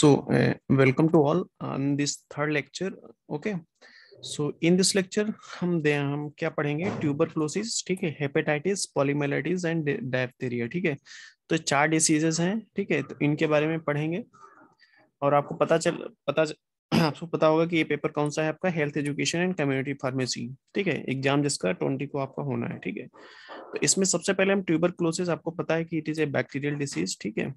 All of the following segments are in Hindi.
so uh, welcome to all on this third lecture okay so in this lecture हम हम क्या पढ़ेंगे ट्यूबरक्लोसिस ठीक है हेपेटाइटिस पॉलीमेलाइटिस एंड डायप्थीरिया ठीक है तो चार डिसीजेस हैं ठीक है तो इनके बारे में पढ़ेंगे और आपको पता चल पता आपको पता होगा कि ये पेपर कौन सा है आपका health education and community pharmacy ठीक है एग्जाम जिसका ट्वेंटी को आपका होना है ठीक है तो इसमें सबसे पहले हम ट्यूबर क्लोसिस आपको पता है कि it is a bacterial disease ठीक है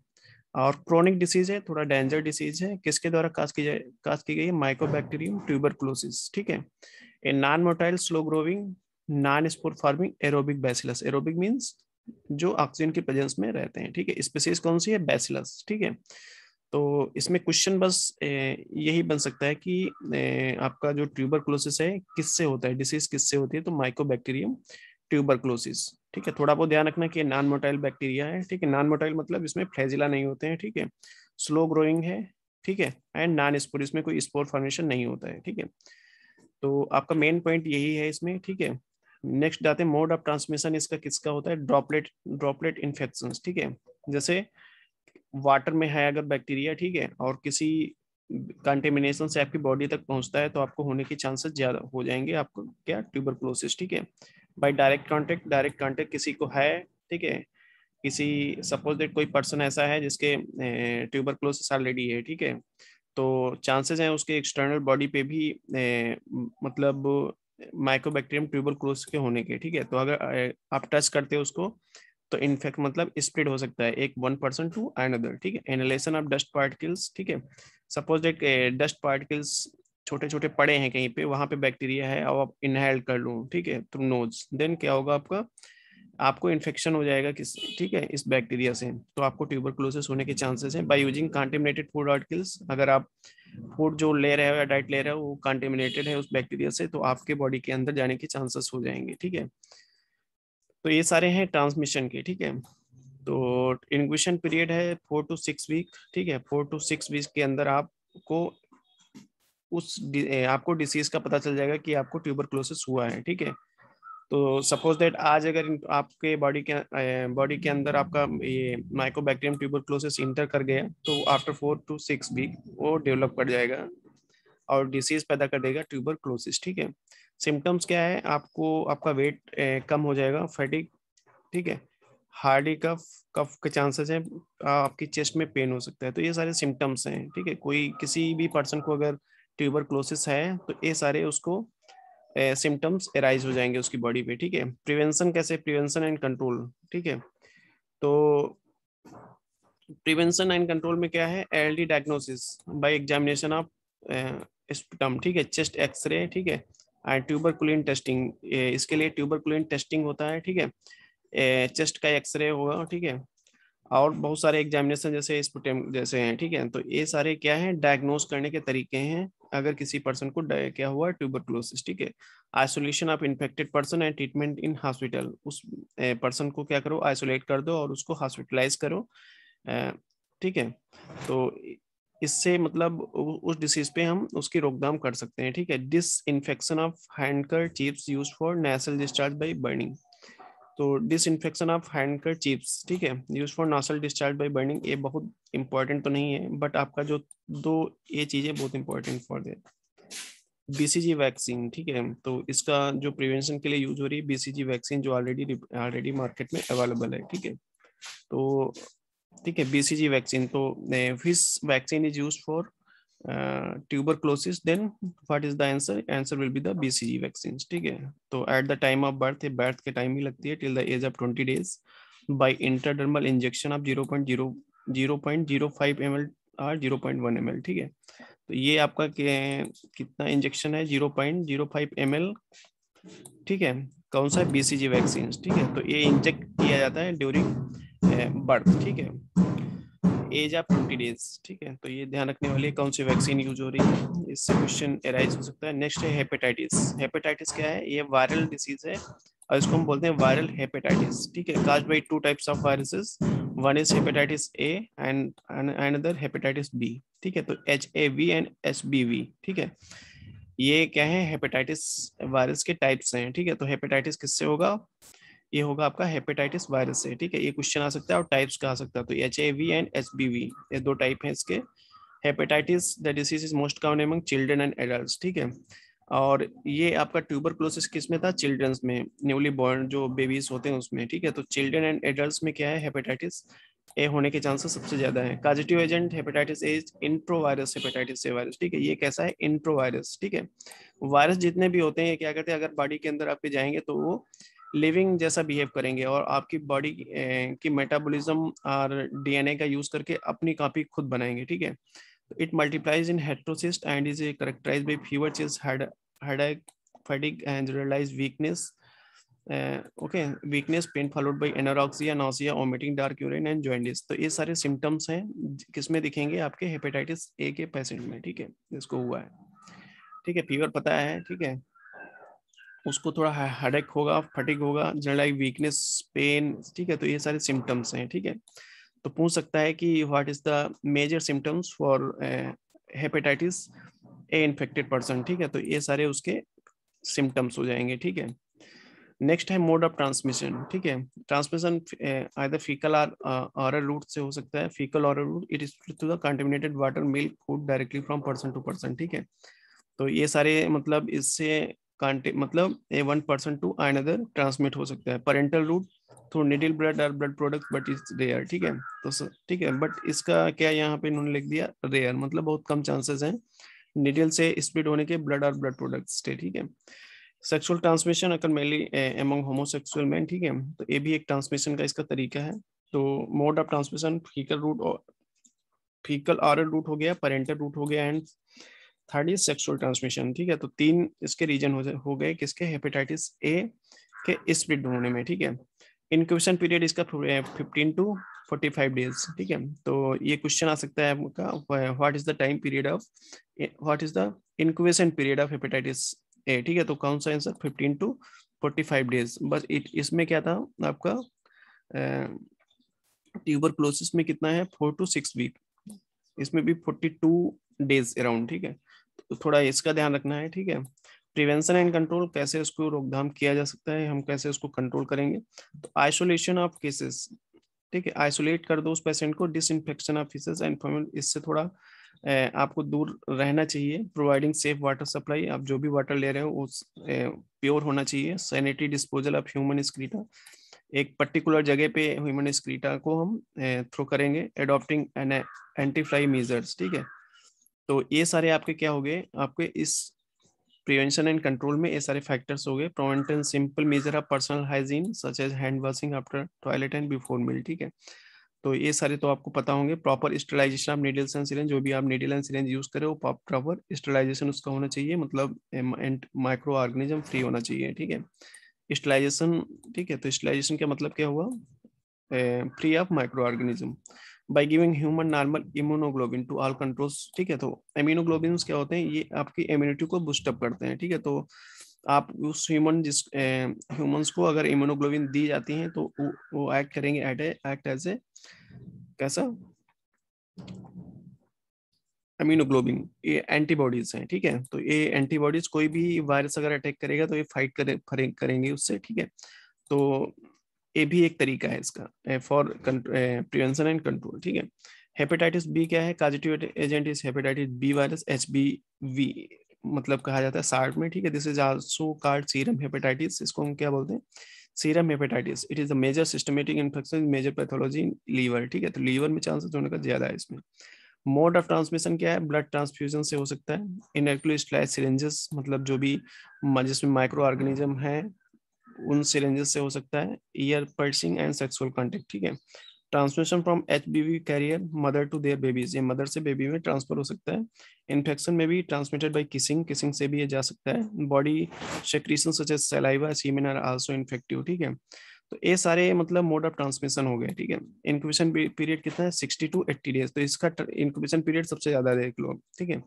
और क्रोनिक डिसीज है थोड़ा डेंजर डिसीज है किसके द्वारा कास्ट की जाए कास्ट की गई है माइकोबैक्टीरियम ट्यूबरक्लोसिस ठीक है a non motile slow growing non spore forming aerobic bacillus aerobic means जो ऑक्सीजन के प्रेजेंस में रहते हैं ठीक है स्पेसीज कौन सी है बैसिलस ठीक है तो इसमें क्वेश्चन बस यही बन सकता है कि आपका जो ट्यूबर क्लोसिस है किससे होता है डिसीज किससे होती है तो माइकोबैक्टीरियम ट्यूबरक्लोसिस ठीक है थोड़ा बहुत ध्यान रखना कि नॉन मोटाइल बैक्टीरिया है ठीक है नॉन मोटाइल मतलब इसमें फ्लैजिला नहीं होते हैं ठीक है स्लो ग्रोइंग है ठीक है एंड नॉन स्पोर इसमें कोई स्पोर फॉर्मेशन नहीं होता है ठीक है तो आपका मेन पॉइंट यही है इसमें ठीक है नेक्स्ट जाते हैं मोड ऑफ ट्रांसमिशन इसका किसका होता है ड्रॉपलेट ड्रॉपलेट इन्फेक्शन ठीक है जैसे वाटर में है अगर बैक्टीरिया ठीक है और किसी कंटेमिनेशन से आपकी बॉडी तक पहुंचता है तो आपको होने के चांसेस ज्यादा हो जाएंगे आपको क्या ट्यूबरक्लोसिस ठीक है by direct contact direct contact किसी को है ठीक है किसी सपोज दैट कोई पर्सन ऐसा है जिसके ट्यूबर क्लोसिस ऑलरेडी है ठीक है तो चांसेस हैं उसके एक्सटर्नल बॉडी पे भी ए, मतलब माइक्रोबैक्टीरियम ट्यूबर क्लोसिस के होने के ठीक है तो अगर आप टच करते हो उसको तो इनफेक्ट मतलब स्प्रेड हो सकता है एक वन पर्सन टू अनदर ठीक है एनालेसन ऑफ डस्ट पार्टिकल्स ठीक है सपोज डेट डस्ट पार्टिकल्स छोटे छोटे पड़े हैं कहीं पे वहां पे बैक्टीरिया है अब आप इनहेल कर लो ठीक है थ्रू नोज देन क्या होगा आपका आपको इन्फेक्शन हो जाएगा किस ठीक है इस बैक्टीरिया से तो आपको ट्यूबरक्लोसिस होने के चांसेस हैं by using contaminated food articles अगर आप फूड जो ले रहे हो या डाइट ले रहे हो वो कॉन्टेमिनेटेड है उस बैक्टीरिया से तो आपके बॉडी के अंदर जाने के चांसेस हो जाएंगे ठीक है तो ये सारे हैं ट्रांसमिशन के ठीक है तो इनक्यूशन पीरियड है फोर टू सिक्स वीक ठीक है फोर टू सिक्स वीक के अंदर आपको उस आपको डिसीज का पता चल जाएगा कि आपको ट्यूबर हुआ है ठीक है तो सपोज दैट आज अगर आपके बॉडी के बॉडी के अंदर आपका ये माइकोबैक्टीरियम क्लोसिस इंटर कर गया तो after four to six week वो डेवलप कर जाएगा और डिसीज पैदा कर देगा क्लोसिस ठीक है सिम्टम्स क्या है आपको आपका वेट कम हो जाएगा फैटिक ठीक है हार्डी कफ कफ के चांसेस हैं आपकी चेस्ट में पेन हो सकता है तो ये सारे सिम्टम्स हैं ठीक है कोई किसी भी पर्सन को अगर ट्यूबरक्लोसिस है तो ये सारे उसको सिम्टम्स एराइज हो जाएंगे उसकी बॉडी पे ठीक है प्रिवेंशन कैसे प्रिवेंशन एंड कंट्रोल ठीक है तो प्रिवेंशन एंड कंट्रोल में क्या है एल diagnosis by examination of sputum ठीक है चेस्ट एक्सरे ठीक है एंड ट्यूबरकुलिन टेस्टिंग इसके लिए ट्यूबरकुलिन टेस्टिंग होता है ठीक है चेस्ट का एक्सरे होगा ठीक है और बहुत सारे एग्जामिनेशन जैसे स्पटम जैसे हैं ठीक है तो ये सारे क्या है डायग्नोस करने के तरीके हैं अगर किसी पर्सन को डाय क्या हुआ है ट्यूबरक्लोसिस ठीक है isolation of infected person and treatment in hospital उस पर्सन को क्या करो आइसोलेट कर दो और उसको हॉस्पिटलाइज करो ठीक है तो इससे मतलब उस डिसीज पे हम उसकी रोकथाम कर सकते हैं ठीक है disinfection of handkerchiefs use for nasal discharge by burning तो disinfection of handkerchiefs ठीक है use for nasal discharge by burning ये बहुत इंपॉर्टेंट तो नहीं है बट आपका जो दो ये चीज़ें बहुत important for the BCG vaccine ठीक है तो इसका जो प्रिवेंशन के लिए यूज हो रही है बीसीजी वैक्सीन जो ऑलरेडी ऑलरेडी मार्केट में अवेलेबल है ठीक है तो ठीक है बीसीजी वैक्सीन तो which vaccine is use for tuberculosis then what is the answer answer will be the BCG vaccine ठीक है तो at the time of birth birth के टाइम ही लगती है till the age of twenty days by intradermal injection of zero point zero और जीरो पॉइंट ठीक है तो ये आपका के, कितना इंजेक्शन है zero point zero five M L ठीक है कौन सा बीसीजी वैक्सीन ठीक है तो ये इंजेक्ट किया जाता है ड्यूरिंग बर्थ uh, ठीक है एज ऑफ ट्वेंटी डेज ठीक है तो ये ध्यान रखने वाली है कौन सी वैक्सीन यूज हो रही है इससे क्वेश्चन एराइज हो सकता है नेक्स्ट हैपेटाइटिस हेपेटाइटिस क्या है ये वायरल डिसीज है और इसको हम बोलते हैं वायरल हेपेटाइटिस ठीक है cause by two types of viruses one is hepatitis A and other hepatitis B ठीक है तो H A V and H B V ठीक है ये क्या है हेपेटाइटिस वायरस के टाइप्स हैं ठीक है तो हेपेटाइटिस किससे होगा ये होगा आपका हेपेटाइटिस वायरस से ठीक है ये क्वेश्चन आ सकता है और टाइप्स का आ सकता है तो एच एंड एच ये दो टाइप है इसके hepatitis the disease is most common among children and adult ठीक है और ये आपका ट्यूबर क्लोसिस किस में था चिल्ड्रंस में न्यूली बॉर्न जो बेबीज होते हैं उसमें ठीक है तो चिल्ड्रन एंड एडल्ट में क्या है हेपेटाइटिस ए होने के चांसेस सबसे ज्यादा है causative agent hepatitis A virus hepatitis A virus ठीक है ये कैसा है इंट्रो वायरस ठीक है वायरस जितने भी होते हैं क्या करते हैं अगर बॉडी के अंदर आपके जाएंगे तो वो लिविंग जैसा बिहेव करेंगे और आपकी बॉडी की मेटाबॉलिज्म और डीएनए का यूज करके अपनी कापी खुद बनाएंगे ठीक है तो it multiplies in heterocyst and is characterized by fever चीज head and generalise weakness okay weakness pen followed by एनोरॉक्सिया nausea vomiting dark urine and ज्वाइंटिस तो ये सारे सिम्टम्स हैं किसमें दिखेंगे आपके हेपेटाइटिस ए के पेशेंट में ठीक है जिसको हुआ है ठीक है फीवर पता है ठीक है उसको थोड़ा हेडेक होगा फटिक होगा जनरल वीकनेस पेन ठीक है तो ये सारे सिम्टम्स हैं ठीक है तो पूछ सकता है कि what is the major symptoms for hepatitis A infected person ठीक है तो ये सारे उसके सिम्टम्स हो जाएंगे ठीक है नेक्स्ट है मोड ऑफ ट्रांसमिशन ठीक है transmission either faecal or oral route से हो सकता है faecal oral route it is through the contaminated water milk food directly from person to person ठीक है तो ये सारे मतलब इससे मतलब a one person to I other transmit हो सकता है parenteral route through needle blood और blood product but is rare ठीक है तो ठीक है बट इसका क्या यहाँ पे इन्होंने लिख दिया रेयर मतलब बहुत कम चांसेस हैं निडिल से स्प्लिट होने के ब्लड और ब्लड प्रोडक्ट्स से ठीक है सेक्सुअल ट्रांसमिशन अगर मेनली एमंग होमोसेक्सुअल मैन ठीक है तो ये भी एक ट्रांसमिशन का इसका तरीका है तो mode of transmission faecal route और फीकल आरल रूट हो गया पेरेंटल रूट हो गया and third is sexual transmission ठीक है तो तीन इसके रीजन हो, हो गए किसके हेपेटाइटिस ए के स्प्रिड होने में ठीक है इनक्यूबेशन पीरियड इसका fifteen to forty five days ठीक है तो ये क्वेश्चन आ सकता है आपका what is the time period of what is the incubation period of hepatitis A ठीक है तो कौन सा answer fifteen to forty five days बस इसमें क्या था आपका ट्यूबर क्लोसिस में कितना है फोर टू सिक्स वीक इसमें भी फोर्टी टू डेज अराउंड ठीक है थोड़ा इसका ध्यान रखना है ठीक है प्रिवेंशन एंड कंट्रोल कैसे उसको रोकथाम किया जा सकता है हम कैसे उसको कंट्रोल करेंगे तो आइसोलेशन ऑफ केसेस ठीक है आइसोलेट कर दो उस पेशेंट को इन्फेक्शन ऑफ फीसेस एंड इससे थोड़ा ए, आपको दूर रहना चाहिए प्रोवाइडिंग सेफ वाटर सप्लाई आप जो भी वाटर ले रहे हो उस प्योर होना चाहिए sanitary disposal of human excreta एक पर्टिकुलर जगह पे ह्यूमन स्क्रीटा को हम थ्रो करेंगे एडोप्टिंग एन एंटी मेजर्स ठीक है तो ये सारे आपके क्या हो गए आपके इस प्रिवेंशन एंड कंट्रोल में ये सारे फैक्टर्स हो गए prevent simple measure of personal hygiene such as hand washing after toilet and before meal ठीक है तो ये सारे तो आपको पता होंगे proper sterilization of needles and syringes जो भी आप नीडल एंड सिलेंज यूज करें वो प्रॉपर स्टेलाइजेशन उसका होना चाहिए मतलब एंड माइक्रो ऑर्गेनिज्म फ्री होना चाहिए ठीक है स्टेलाइजेशन ठीक है तो स्टेलाइजेशन का मतलब क्या हुआ free of microorganism by giving human normal immunoglobulin to all controls ठीक है तो इम्यूनोग्लोबिन क्या होते हैं ये आपकी इम्यूनिटी को बूस्टअप करते हैं ठीक है तो आप उस ह्यूमन जिस ह्यूमन्स eh, को अगर इम्यूनोग्लोबिन दी जाती हैं तो वो, एक्ट करेंगे एट एक्ट एज ए कैसा इम्यूनोग्लोबिन ये एंटीबॉडीज हैं ठीक है तो ये एंटीबॉडीज कोई भी वायरस अगर अटैक करेगा तो ये फाइट करे, करेंगे उससे ठीक है तो ये भी एक तरीका है इसका फॉर प्रिवेंशन एंड कंट्रोल ठीक है हेपेटाइटिस बी क्या है causative agent is hepatitis B virus H B V मतलब कहा जाता है साठ में ठीक है this is also called serum hepatitis इसको हम क्या बोलते हैं serum hepatitis it is a major systematic infection major pathology liver ठीक है तो लीवर में चांसेस होने का ज्यादा है इसमें मोड ऑफ ट्रांसमिशन क्या है ब्लड ट्रांसफ्यूजन से हो सकता है इनक्लो स्लैश सिरेंजेस मतलब जो भी जिसमें माइक्रो ऑर्गेनिज्म है उन सिलेंजेस से हो सकता है ear piercing and sexual contact ठीक है transmission from H B V carrier mother to their babies ये मदर से बेबी में ट्रांसफर हो सकता है इन्फेक्शन में भी ट्रांसमिटेड बाई किसिंग किसिंग से भी ये जा सकता है body secretion such as saliva semen are also infective ठीक है तो ये सारे मतलब मोड ऑफ ट्रांसमिशन हो गए ठीक है इनक्यूबेशन पीरियड कितना है सिक्सटी टू एट्टी डेज तो इसका इनक्यूबेशन पीरियड सबसे ज्यादा देख लो ठीक है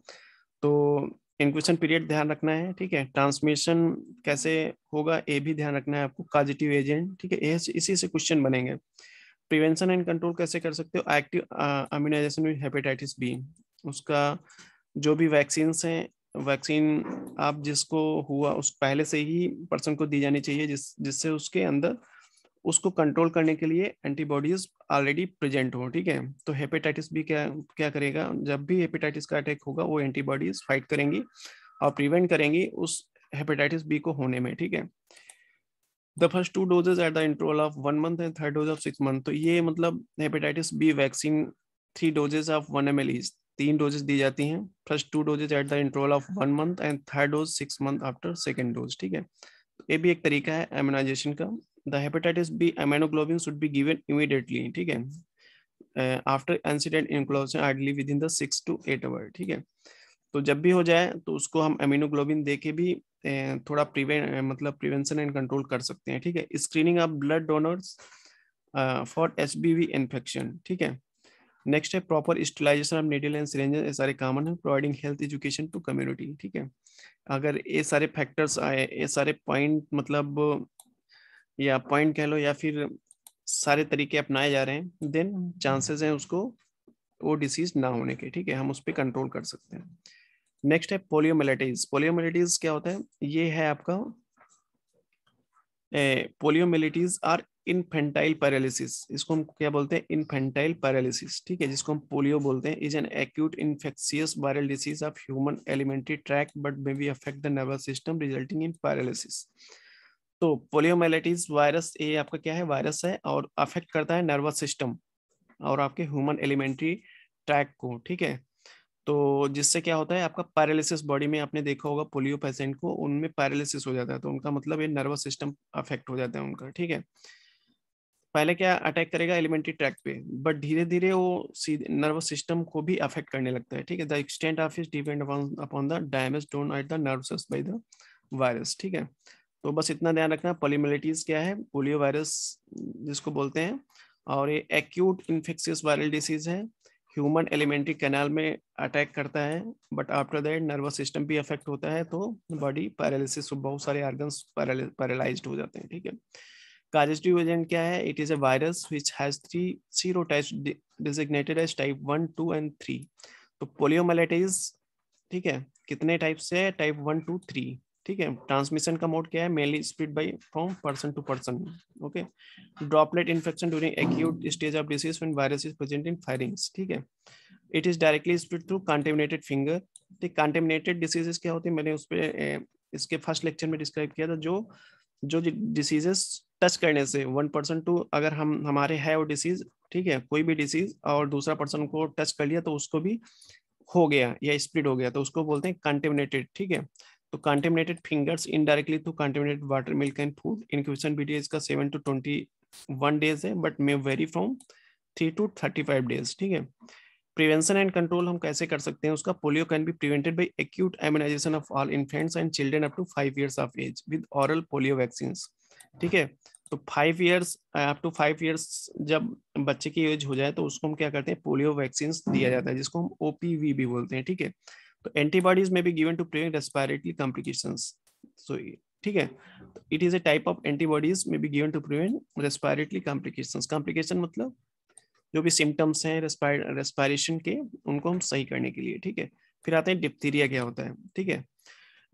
तो इनक्वेशन पीरियड ध्यान रखना है ठीक है ट्रांसमिशन कैसे होगा ए भी ध्यान रखना है आपको पॉजिटिव एजेंट ठीक है इसी से क्वेश्चन बनेंगे प्रिवेंशन एंड कंट्रोल कैसे कर सकते हो active immunization with hepatitis B उसका जो भी वैक्सीन हैं वैक्सीन आप जिसको हुआ उस पहले से ही पर्सन को दी जानी चाहिए जिस जिससे उसके अंदर उसको कंट्रोल करने के लिए एंटीबॉडीज ऑलरेडी प्रेजेंट हो ठीक है तो हेपेटाइटिस भी क्या क्या करेगा जब भी हेपेटाइटिस का अटैक होगा वो एंटीबॉडीज फाइट करेंगी और प्रिवेंट करेंगी उस हेपेटाइटिस बी को होने में ठीक है the first two doses at the interval of one month and third dose of six month तो ये मतलब hepatitis B vaccine three doses of one M तीन डोजेज दी जाती हैं first two doses at the interval of one month and third dose six month after second dose ठीक है तो ये भी एक तरीका है एमोनाइजेशन का the hepatitis B immunoglobulin should be given immediately ठीक है uh, after incident inclusion ideally within the six to eight hour ठीक है तो जब भी हो जाए तो उसको हम एमिनोग्लोबिन दे के भी uh, थोड़ा प्रिवें uh, मतलब प्रिवेंशन एंड कंट्रोल कर सकते हैं ठीक है screening of blood donors for S B V infection ठीक है नेक्स्ट है proper sterilization of needle and syringe ये सारे कॉमन है providing health education to community ठीक है अगर ये सारे फैक्टर्स आए ये सारे पॉइंट मतलब या पॉइंट कह लो या फिर सारे तरीके अपनाए जा रहे हैं देन चांसेस हैं उसको वो डिसीज ना होने के ठीक है हम उस पर कंट्रोल कर सकते हैं नेक्स्ट है पोलियोमेलाइटिस पोलियोमेलाइटिस क्या होता है ये है आपका पोलियोमिलिटीज आर इनफेंटाइल पैरालिसिस इसको हम क्या बोलते हैं इनफेंटाइल पैरालिसिस ठीक है जिसको हम पोलियो बोलते हैं is an acute infectious viral disease of human alimentary tract but may be affect the nervous system resulting in paralysis तो पोलियोमेलाइटिस वायरस ये आपका क्या है वायरस है और अफेक्ट करता है नर्वस सिस्टम और आपके ह्यूमन एलिमेंट्री ट्रैक को ठीक है तो जिससे क्या होता है आपका पैरालिसिस बॉडी में आपने देखा होगा पोलियो पेशेंट को उनमें पैरालिसिस हो जाता है तो उनका मतलब ये नर्वस सिस्टम अफेक्ट हो जाता है उनका ठीक है पहले क्या अटैक करेगा एलिमेंट्री ट्रैक पे बट धीरे धीरे वो सीधे नर्वस सिस्टम को भी अफेक्ट करने लगता है ठीक है the extent of is depend upon the damage done at the nervous by the virus ठीक है तो बस इतना ध्यान रखना पोलिमलिटीज क्या है पोलियो वायरस जिसको बोलते हैं और ये एक्यूट इन्फेक्शियस वायरल डिसीज है ह्यूमन एलिमेंट्री कैनाल में अटैक करता है but after that nervous system भी अफेक्ट होता है तो बॉडी पैरालिसिस बहुत सारे ऑर्गन्स पैरालाइज हो जाते हैं ठीक है काजेस्टिव एजेंट क्या है it is a virus which has three sero designated as type one two and three तो पोलियोमेलाइटिस ठीक है कितने टाइप से है टाइप वन टू थ्री ठीक है ट्रांसमिशन का मोड क्या है mainly spread by from person to person okay droplet infection during acute stage of disease when virus is present in firings ठीक है it is directly spread through contaminated finger ठीक कंटेमिनेटेड डिसीजेस क्या होती है मैंने उस पर इसके फर्स्ट लेक्चर में डिस्क्राइब किया था जो जो डिसीजेस टच करने से वन पर्सन टू अगर हम हमारे है वो डिसीज ठीक है कोई भी डिसीज और दूसरा पर्सन को टच कर लिया तो उसको भी हो गया या स्प्रिड हो गया तो उसको बोलते हैं कंटेमिनेटेड ठीक है तो contaminated fingers indirectly through contaminated water milk and food incubation period इसका seven to twenty one days है but may vary from three to thirty five days ठीक है प्रिवेंशन एंड कंट्रोल हम कैसे कर सकते हैं उसका polio can be prevented by acute immunization of all infants and children up to five years of age with oral polio vaccine ठीक है तो five years up to five years जब बच्चे की एज हो जाए तो उसको हम क्या करते हैं पोलियो वैक्सीन दिया जाता है जिसको हम ओपीवी भी बोलते हैं ठीक है तो एंटीबॉडीज में भी given to prevent respiratory complication so ठीक है it is a type of antibodies में भी given to prevent respiratory complication complication मतलब जो भी सिम्टम्स हैं रेस्पायरेशन के उनको हम सही करने के लिए ठीक है फिर आते हैं डिप्थीरिया क्या होता है ठीक है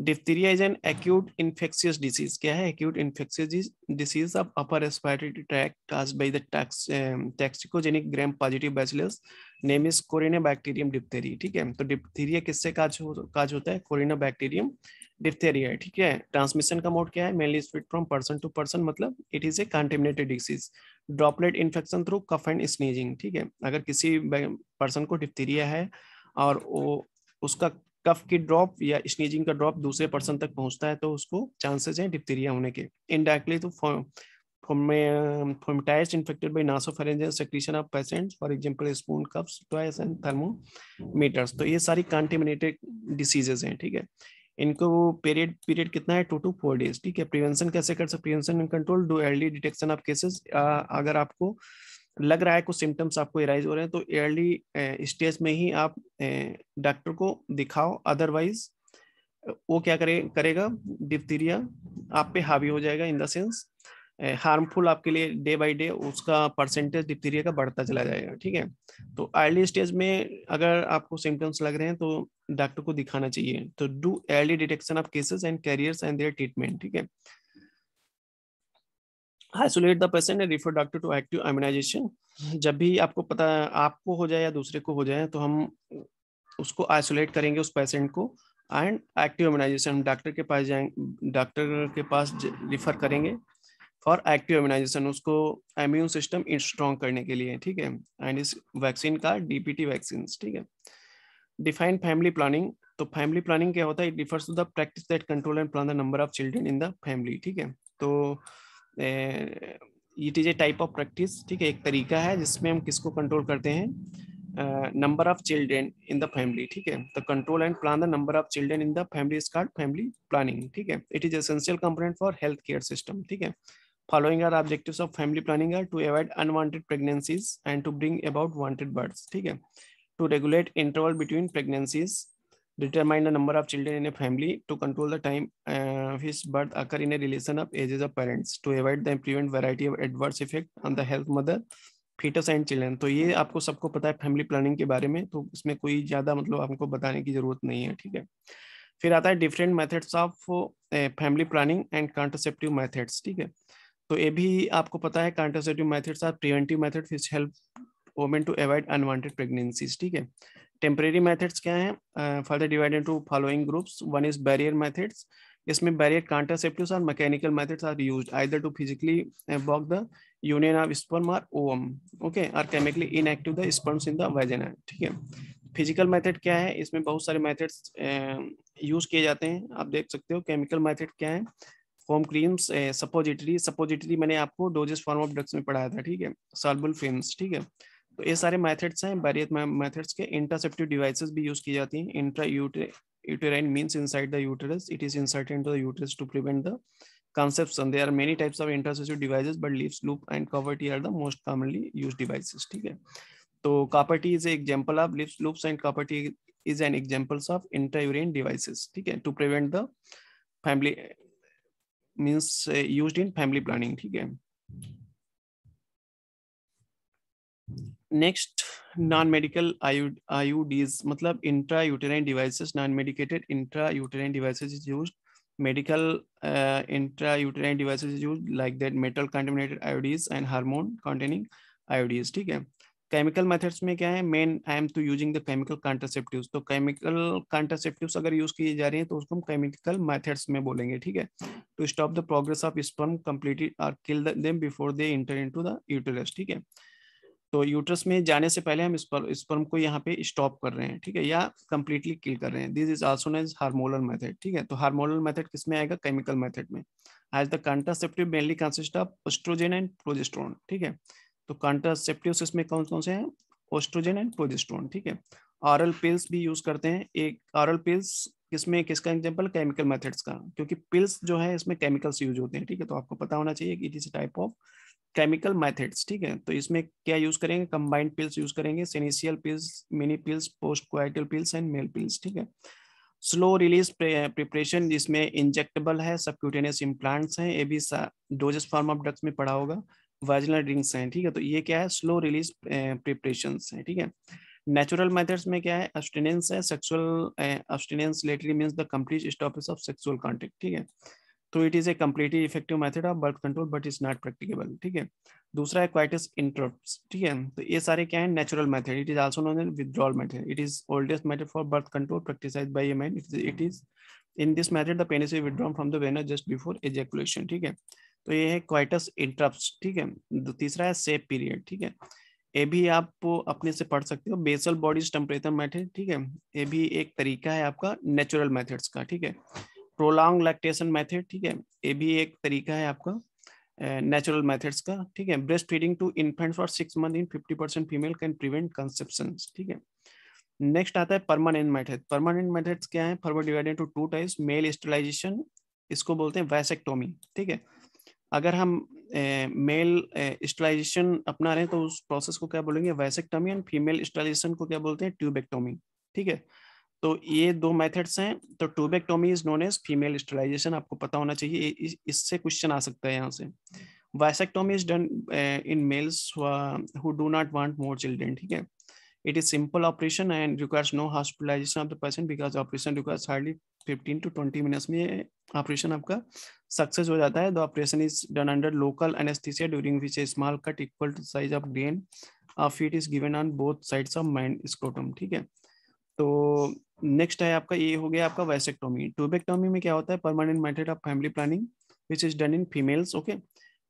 diphtheria is an acute infectious disease क्या है acute infectious disease of upper respiratory tract cause by the toxicogenic gram positive bacillus name is corynebacterium diphtheria ठीक है तो डिप्थीरिया किससे काज हो काज होता है कोरिना बैक्टीरियम डिप्थेरिया है ठीक है ट्रांसमिशन का मोड क्या है mainly spread from person to person मतलब it is a contaminated disease droplet infection through cough and sneezing ठीक है अगर किसी पर्सन को डिप्थीरिया है और वो उसका कफ की ड्रॉप या स्नीजिंग का ड्रॉप दूसरे पर्सन तक पहुंचता है तो उसको चांसेस हैं डिप्थीरिया होने के इनडायरेक्टली तो fomites infected by nasopharyngeal secretion of patient for example spoon cups toys and thermometers तो ये सारी कॉन्टेमिनेटेड डिसीजेज हैं ठीक है इनको पीरियड पीरियड कितना है टू टू फोर डेज ठीक है प्रिवेंशन कैसे कर सकते prevention and control do early detection of cases अगर आपको लग रहा है कुछ सिम्टम्स आपको इराइज हो रहे हैं तो अर्ली स्टेज में ही आप डॉक्टर को दिखाओ अदरवाइज वो क्या करे करेगा डिप्थीरिया आप पे हावी हो जाएगा इन द सेंस हार्मफुल आपके लिए डे बाय डे उसका परसेंटेज डिप्थीरिया का बढ़ता चला जाएगा ठीक है तो अर्ली स्टेज में अगर आपको सिम्टम्स लग रहे हैं तो डॉक्टर को दिखाना चाहिए तो do early detection of cases and carriers and their treatment ठीक है isolate the patient and refer doctor to active immunization जब भी आपको पता आपको हो जाए या दूसरे को हो जाए तो हम उसको आइसोलेट करेंगे उस पेशेंट को एंड एक्टिव इम्यूनाइजेशन हम डॉक्टर के पास जाएंगे डॉक्टर के पास रिफर करेंगे फॉर एक्टिव इम्यूनाइजेशन उसको इम्यून सिस्टम स्ट्रॉन्ग करने के लिए ठीक है एंड इस वैक्सीन का डीपीटी वैक्सीन ठीक है डिफाइन फैमिली प्लानिंग तो फैमिली प्लानिंग क्या होता है it differs to the practice that control and plan the number of children in the family ठीक है तो it is a type of practice ठीक है एक तरीका है जिसमें हम किसको कंट्रोल करते हैं number of children in the family ठीक है the control and plan the number of children in the family is called family planning ठीक है it is essential component for health care system ठीक है following are objective of family planning are to avoid unwanted pregnancies and to bring about wanted birth ठीक है to regulate interval between pregnancies determine the number of children in a family to control the time uh, his birth occur in a relation of ages of parents to avoid the prevent variety of adverse effect on the health mother foetus and children तो ये आपको सबको पता है फैमिली प्लानिंग के बारे में तो इसमें कोई ज़्यादा मतलब आपको बताने की ज़रूरत नहीं है ठीक है फिर आता है different methods of family planning and contraceptive methods ठीक है तो ये भी आपको पता है contraceptive methods are preventive method help women to avoid unwanted pregnancies ठीक है टेम्परेरी मैथड्स क्या है further divide to following groups one is barrier methods इसमें बैरियर कॉन्ट्रासेप्टिव्स और mechanical methods are use either to physically block the union of sperm और ovum okay are chemically inactive the sperms in the vagina ठीक है फिजिकल मेथड क्या है इसमें बहुत सारे मेथड्स यूज किए जाते हैं आप देख सकते हो केमिकल मेथड क्या है फोम क्रीम्स सपोजिटरी सपोजिटरी मैंने आपको डोजेस फॉर्म ऑफ ड्रग्स में पढ़ाया था ठीक है साल्बुल फिल्म ठीक है तो ये सारे मेथड्स हैं बैरियर मेथड्स के इंटरसेप्टिव डिवाइस भी यूज की जाती हैं intra uterine means inside the uterus it is insert in to the uterus to prevent the conception they are many types of interceptive devices but Lippes loop and copper T are the most commonly use device ठीक है तो copper T is example of Lippes loops and copper T is an examples of intra uterine devices ठीक है to prevent the family means use in family planning ठीक है नेक्स्ट नॉन मेडिकल आईयूडीज मतलब intra uterine devices non medicated intra uterine devices is used medical intra uterine devices is used like that metal contaminated IUDs and hormone containing IUDs ठीक है केमिकल मेथड्स में क्या है main aim to using the chemical contraceptives तो केमिकल कॉन्ट्रासेप्टिव्स अगर यूज किए जा रहे हैं तो उसको हम केमिकल मेथड्स में बोलेंगे ठीक है to stop the progress of sperm completed और kill them before they enter into the uterus ठीक है तो यूट्रस में जाने से पहले हम स्पर्म को यहाँ पे स्टॉप कर रहे हैं ठीक है या कम्प्लीटली किल कर रहे हैं this is also non hormonal method ठीक है तो हार्मोनल मेथड किसमें आएगा केमिकल मेथड में as the contraceptive mainly consist of oestrogen and progesterone ठीक है तो कंट्रासेप्टिव इसमें कौन कौन से हैं ओस्ट्रोजन एंड प्रोजेस्ट्रॉन ठीक है ऑरल पिल्स भी यूज करते हैं एक ऑरल पिल्स किसमें किसका एग्जाम्पल केमिकल मेथड्स का क्योंकि पिल्स जो है इसमें केमिकल्स यूज होते हैं ठीक है तो आपको पता होना चाहिए कि it is type of chemical methods ठीक है तो इसमें क्या यूज करेंगे कंबाइंड पिल्स यूज करेंगे sequential pills mini pills post coital pills and male pills ठीक है स्लो रिलीज प्रिपरेशन जिसमें इंजेक्टेबल है सबक्यूटेनियस इम्प्लांट्स हैं ये भी डोजेस फॉर्म ऑफ ड्रग्स में पड़ा होगा वर्जिनल ड्रिंक्स हैं ठीक है तो ये क्या है स्लो रिलीज प्रिपरेशन है ठीक है नेचुरल मेथड्स में क्या है अस्टिनेंस है sexual abstinence literally mean the complete stoppage of sexual contact ठीक है तो it is a completely effective method of birth control but is not practicable ठीक है दूसरा है क्वाइटस इंटरप्ट ठीक है तो ये सारे क्या है natural method it is also known an withdrawal method it is oldest method for birth control practised by a man it is in this method the penis is withdrawn from the वेनर जस्ट बिफोर एजेकुलेशन ठीक है तो ये है क्वाइटस इंटरप्ट ठीक है तीसरा है सेफ पीरियड ठीक है ये भी आप अपने से पढ़ सकते हो बेसल बॉडीज टेम्परेचर मेथड ठीक है ये भी एक तरीका है आपका नेचुरल मेथड्स का ठीक है प्रोलॉन्ग लैक्टेशन मेथड ठीक है ये भी एक तरीका है आपका नेचुरल मेथड्स का ठीक है breast feeding to infant for six month in fifty percent female can prevent conception ठीक है नेक्स्ट आता है परमानेंट मेथड परमानेंट मेथड्स क्या है forward divided to two types male sterilisation इसको बोलते हैं वैसेक्टोमी ठीक है अगर हम मेल स्टेलाइजेशन अपना रहे हैं तो उस प्रोसेस को क्या बोलेंगे वैसेक्टोमी एंड फीमेल स्टेलाइजेशन को क्या बोलते हैं ट्यूबेक्टोमी ठीक है तो ये दो मेथड्स हैं तो tubectomy is known as female sterilisation आपको पता होना चाहिए इससे क्वेश्चन आ सकता है यहाँ से vasectomy is done in males who do not want more children ठीक है it is simple operation and requires no hospitalisation of the person because operation requires hardly 15 to 20 minutes में ऑपरेशन आपका सक्सेस हो जाता है the operation is done under local anaesthesia during which a small cut equal to size of grain of feet is given on both sides of mind scrotum ठीक है तो नेक्स्ट है आपका ये हो गया आपका वैसेक्टोमी ट्यूबेक्टोमी में क्या होता है permanent method of family planning which is done in females okay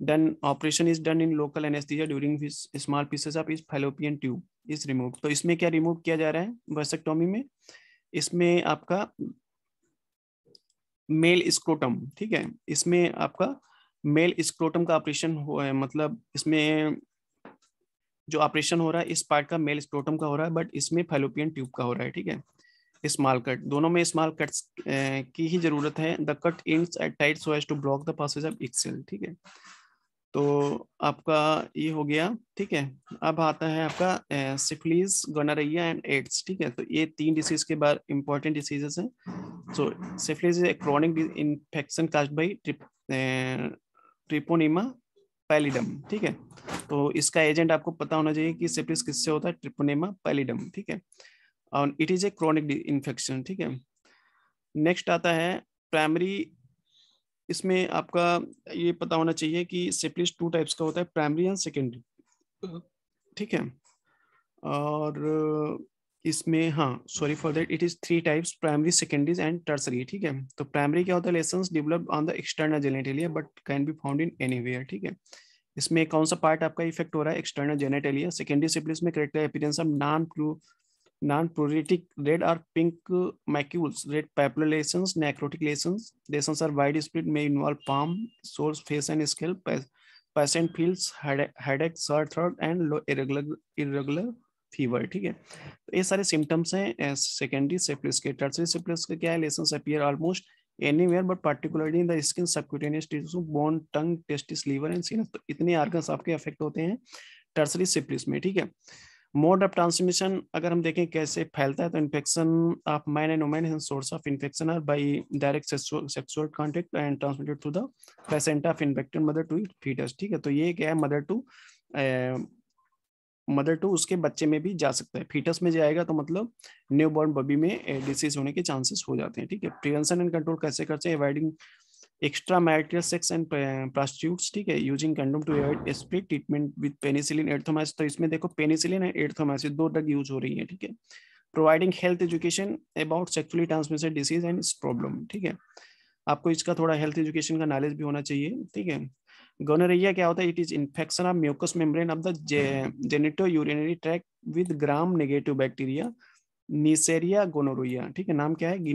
done operation is done in local anaesthesia during small pieces of is fallopian tube is remove तो इसमें क्या रिमूव किया जा रहा है वैसेक्टोमी में इसमें आपका मेल स्क्रोटम ठीक है इसमें आपका मेल स्क्रोटम का ऑपरेशन हुआ है मतलब इसमें जो ऑपरेशन हो रहा है इस पार्ट का मेल स्क्रोटम का हो रहा है बट इसमें फेलोपियन ट्यूब का हो रहा है ठीक है स्मॉल कट दोनों में स्मॉल कट्स की ही जरूरत है the cut ends tight so as to block the passage of excel ठीक है तो आपका ये हो गया ठीक है अब आता है आपका सिफिलीज गनरैया एंड एड्स ठीक है तो ये तीन डिसीज के बाद इंपॉर्टेंट डिसीजेस हैं so syphilis is a chronic infection caused by treponema pallidum ठीक है तो इसका एजेंट आपको पता होना चाहिए कि सिफिलीज किससे होता है ट्रिपोनिमा पैलिडम ठीक है और it is a chronic infection ठीक है नेक्स्ट आता है प्राइमरी इसमें आपका ये पता होना चाहिए कि सिप्लिस टू टाइप्स का होता है प्राइमरी एंड सेकेंडरी ठीक है और इसमें हाँ sorry for that it is three types primary secondaries and tertiary ठीक है तो प्राइमरी क्या होता है lesion develop on the external genitalia but can be found in where ठीक है इसमें कौन सा पार्ट आपका इफेक्ट हो रहा है एक्सटर्नल जेनेटेलिया सेकेंडरी सिप्लिस में character appearance of non Non-pruritic red or pink macules, red papular lesions, necrotic lesions. Lesions are widespread, may involve palm, sores, face and scalp. Patient feels headache, sore throat and irregular, irregular fever ठीक है तो ये सारे सिम्टम्स हैं सेकेंडरी सेप्लिस के टर्सरी सेप्लिस का क्या है lesions appear almost anywhere but particularly in the skin subcutaneous tissue bone tongue testis liver and sinus तो इतने आर्गन्स आपके अफेक्ट होते हैं टर्सरी सेप्लिस में ठीक है मोड ऑफ ट्रांसमिशन अगर हम देखें कैसे फैलता है तो infection of man and women source of infection are by direct sexual contact and transmitted through the placenta of infected mother to foetus ठीक है तो ये क्या है मदर टू मदर टू उसके बच्चे में भी जा सकता है फीटस में जाएगा तो मतलब न्यू बॉर्न बबी में डिसीज होने के चांसेस हो जाते हैं ठीक है प्रिवेंशन एंड कंट्रोल कैसे करते हैं avoiding extra marital sex and prostitute ठीक है using condom to avoid SP treatment with penicillin erythromycin तो इसमें देखो पेनिसिलिन एंड एर्थोमाइसिन दो ड्रग यूज हो रही है ठीक है providing health education about sexually transmitted disease and its problem ठीक है आपको इसका थोड़ा हेल्थ एजुकेशन का नॉलेज भी होना चाहिए ठीक है गोनोरिया क्या होता है it is infection of mucus membrane of the genito urinary track with gram negative bacteria neisseria gonorrhoea ठीक है नाम क्या है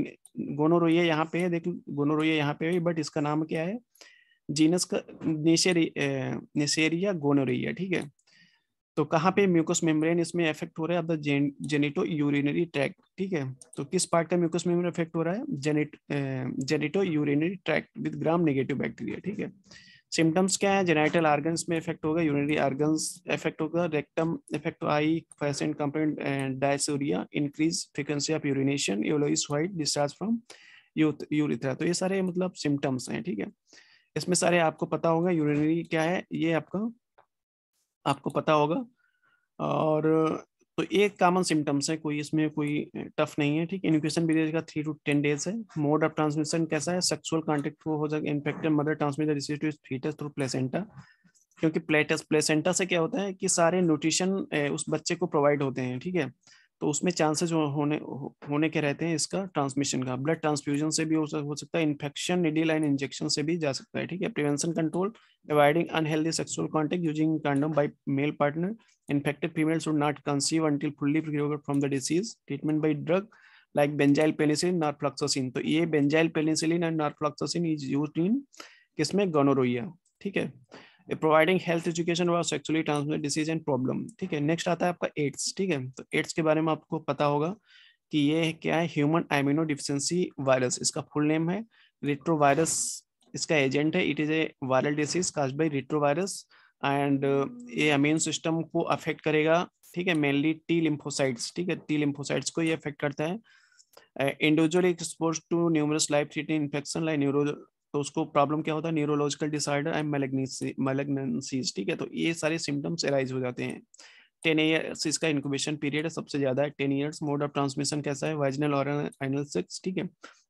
गोनोरोइया यहाँ पे है देख गोनोरोइया यहाँ पे है बट इसका नाम क्या है जीनस का नेसेरी नेसेरिया गोनोरिया ठीक है तो कहाँ पे म्यूकस मेम्ब्रेन इसमें इफेक्ट हो रहा है जेन, जेनेटो यूरिनरी ट्रैक्ट ठीक है तो किस पार्ट का म्यूकस मेम्ब्रेन इफेक्ट हो रहा है genito urinary tract with gram negative bacteria ठीक है सिम्टम्स क्या है जेनाइटल आर्गन्स में इफेक्ट होगा यूरिनरी आर्गन्स इफेक्ट होगा रेक्टम इफेक्ट तो I patient complain dysuria increase frequency of urination yellowish white discharge from urethra तो ये सारे मतलब सिम्टम्स हैं ठीक है इसमें सारे आपको पता होगा यूरिनरी क्या है ये आपका आपको पता होगा और तो एक कॉमन सिम्टम्स है कोई इसमें कोई टफ नहीं है ठीक इन्यूकेशन पीरियड का थ्री टू टेन डेज है मोड ऑफ ट्रांसमिशन कैसा है सेक्सुअल कॉन्टेक्ट हो जाएगा infected mother transmit disease to foetus through placenta क्योंकि प्लेटस प्लेसेंटा से क्या होता है कि सारे न्यूट्रिशन उस बच्चे को प्रोवाइड होते हैं ठीक है तो उसमें चांसेस होने होने के रहते हैं इसका ट्रांसमिशन का ब्लड ट्रांसफ्यूजन से भी हो, सकता है इन्फेक्शन निडिल एंड इंजेक्शन से भी जा सकता है ठीक है prevention control avoiding unhealthy sexual contact using condom by male partner infected female should not conceive until fully recover from the disease treatment by drug like benzyl penicillin norfloxacin तो ये benzyl penicillin and norfloxacin is use in किसमें गोनोरोइया ठीक है providing health education about sexually transmitted disease and problem ठीक है नेक्स्ट आता है आपका एड्स ठीक है तो एड्स के बारे में आपको पता होगा कि ये क्या है ह्यूमन एमिनो डिफिशेंसी वायरस इसका फुल नेम है रिट्रोवायरस इसका एजेंट है it is a viral disease caused by retrovirus and ये अम्यून सिस्टम को अफेक्ट करेगा ठीक है मेनली टी लिम्फोसाइट्स ठीक है टी लिम्फोसाइट्स को ये अफेक्ट करता है individually expose to numerous life threatening infection like neuro तो उसको प्रॉब्लम क्या होता है न्यूरोलॉजिकल डिसऑर्डर एंड मेलेग्नेंसीज ठीक है तो ये सारे सिम्टम्स एराइज हो जाते हैं टेन ईयर्स इसका इंक्यूबेशन पीरियड सबसे ज्यादा है ten years mode of transmission कैसा है वाइजनल और एनल सेक्स ठीक है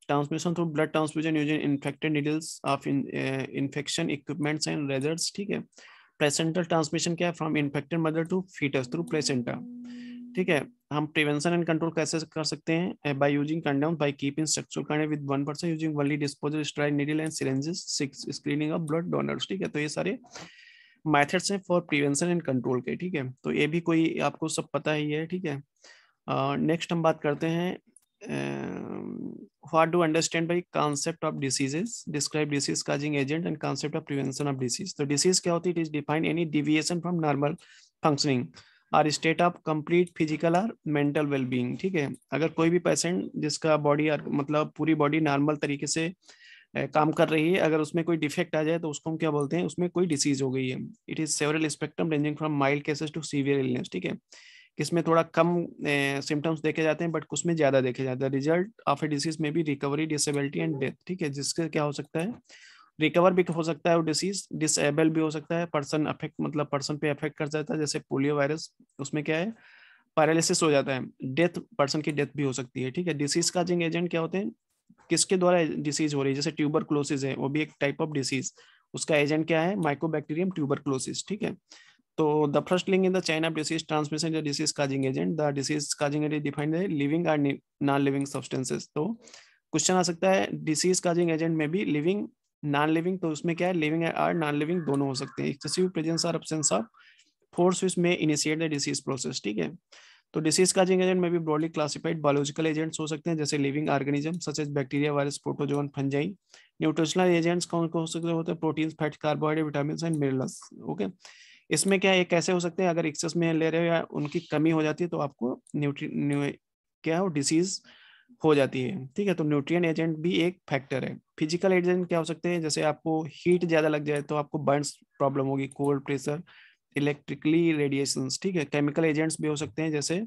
transmission through blood transfusion using infected needles of infection equipments and razors ठीक है प्लेसेंटल ट्रांसमिशन क्या है from infected mother to foetus through placenta ठीक है हम प्रिवेंशन एंड कंट्रोल कैसे कर सकते हैं by using condom by keeping sexual conduct with one person using only disposal sterile needle and syringes six screening of blood donors ठीक है तो ये सारे मैथड्स हैं फॉर प्रिवेंशन एंड कंट्रोल के ठीक है तो ये भी कोई आपको सब पता ही है ठीक है नेक्स्ट uh, हम बात करते हैं what do understand by concept of diseases describe disease causing agent and concept of prevention of disease तो डिसीज क्या होती है it is defined any deviation from normal functioning or state of complete physical और मेंटल वेलबींग ठीक है अगर कोई भी पेशेंट जिसका बॉडी मतलब पूरी बॉडी नॉर्मल तरीके से काम कर रही है अगर उसमें कोई डिफेक्ट आ जाए तो उसको हम क्या बोलते हैं उसमें कोई डिसीज हो गई है it is several spectrum ranging from mild cases to severe illness ठीक है किसमें थोड़ा कम सिम्टम्स देखे जाते हैं बट कुछ में ज्यादा देखे जाते हैं रिजल्ट ऑफ ए डिसीज में भी रिकवरी डिसेबिलिटी एंड डेथ ठीक है जिससे क्या हो सकता है रिकवर भी हो सकता है वो डिसीज डिसबल भी हो सकता है पर्सन अफेक्ट मतलब पर्सन पे अफेक्ट कर जाता है जैसे पोलियो वायरस उसमें क्या है पैरालिसिस हो जाता है डेथ पर्सन की डेथ भी हो सकती है ठीक है डिसीज का जिंग एजेंट क्या होते हैं किसके द्वारा डिसीज हो रही है जैसे ट्यूबर क्लोसिस है वो भी एक टाइप ऑफ डिसीज उसका एजेंट क्या है माइक्रोबैक्टीरियम ट्यूबर क्लोसिस ठीक है तो the first link in the chain of disease transmission disease causing agent the disease causing agent defined है लिविंग और नॉन लिविंग सब्सटेंसेज तो क्वेश्चन आ सकता है डिसीज काजिंग एजेंट में भी लिविंग नॉन लिविंग तो उसमें क्या है लिविंग आर नॉन लिविंग दोनों हो सकते हैं एक्सेसिव प्रेजेंस तो और absence of force which may initiate the disease process ठीक है तो डिसीज का जिंग एजेंट में भी ब्रॉडली क्लासिफाइड बायोलॉजिकल एजेंट्स हो सकते हैं जैसे living organism such as bacteria virus protozoan fungi nutritional agents कौन कौन हो सकते होते हैं proteins fat carbohydrate vitamin and minerals okay इसमें क्या एक कैसे हो सकते हैं अगर एक्सेस में ले रहे हो या उनकी कमी हो जाती है तो आपको न्यूट्री न्यू, क्या हो डिसीज हो जाती है ठीक है तो न्यूट्रिय एजेंट भी एक फैक्टर है फिजिकल एजेंट क्या हो सकते हैं जैसे आपको हीट ज़्यादा लग जाए तो आपको बर्न प्रॉब्लम होगी कोल्ड प्रेशर इलेक्ट्रिकली रेडिएशन ठीक है केमिकल एजेंट्स भी हो सकते हैं जैसे